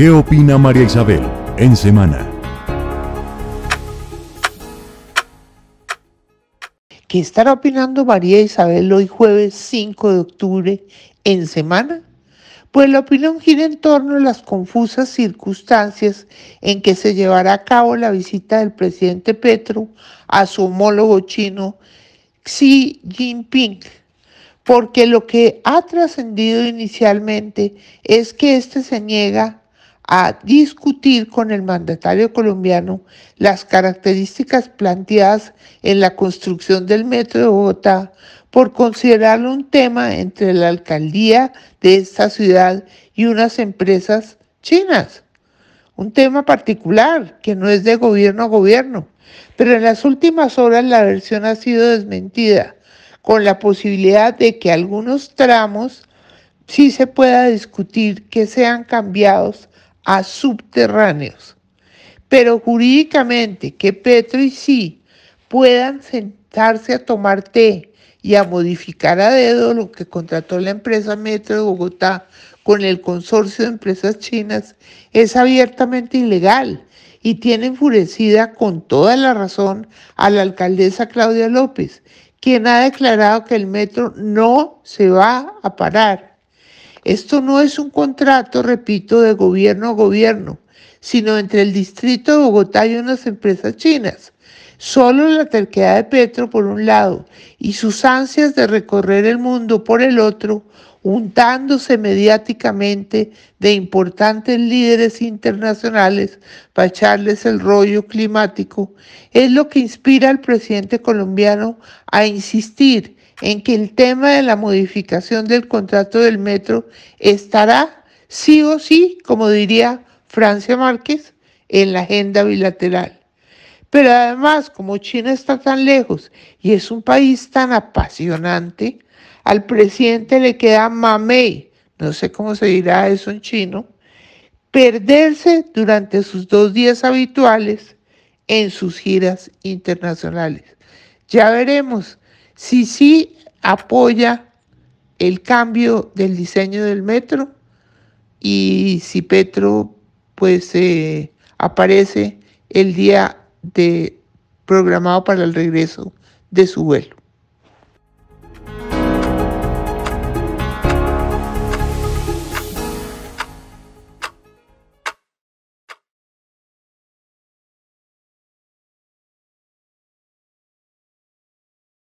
¿Qué opina María Isabel en semana? ¿Qué estará opinando María Isabel hoy jueves 5 de octubre en semana? pues la opinión gira en torno a las confusas circunstancias en que se llevará a cabo la visita del presidente Petro a su homólogo chino Xi Jinping, porque lo que ha trascendido inicialmente es que éste se niega a discutir con el mandatario colombiano las características planteadas en la construcción del metro de Bogotá por considerarlo un tema entre la alcaldía de esta ciudad y unas empresas chinas. Un tema particular que no es de gobierno a gobierno, pero en las últimas horas la versión ha sido desmentida, con la posibilidad de que algunos tramos sí se pueda discutir que sean cambiados a subterráneos. Pero jurídicamente que Petro y sí puedan sentarse a tomar té y a modificar a dedo lo que contrató la empresa Metro de Bogotá con el consorcio de empresas chinas es abiertamente ilegal y tiene enfurecida con toda la razón a la alcaldesa Claudia López, quien ha declarado que el metro no se va a parar esto no es un contrato, repito, de gobierno a gobierno, sino entre el distrito de Bogotá y unas empresas chinas. Solo la terquedad de Petro por un lado y sus ansias de recorrer el mundo por el otro, untándose mediáticamente de importantes líderes internacionales para echarles el rollo climático, es lo que inspira al presidente colombiano a insistir en que el tema de la modificación del contrato del metro estará sí o sí, como diría Francia Márquez, en la agenda bilateral. Pero además, como China está tan lejos y es un país tan apasionante, al presidente le queda mamey, no sé cómo se dirá eso en chino, perderse durante sus dos días habituales en sus giras internacionales. Ya veremos si sí apoya el cambio del diseño del metro y si Petro pues eh, aparece el día de, programado para el regreso de su vuelo.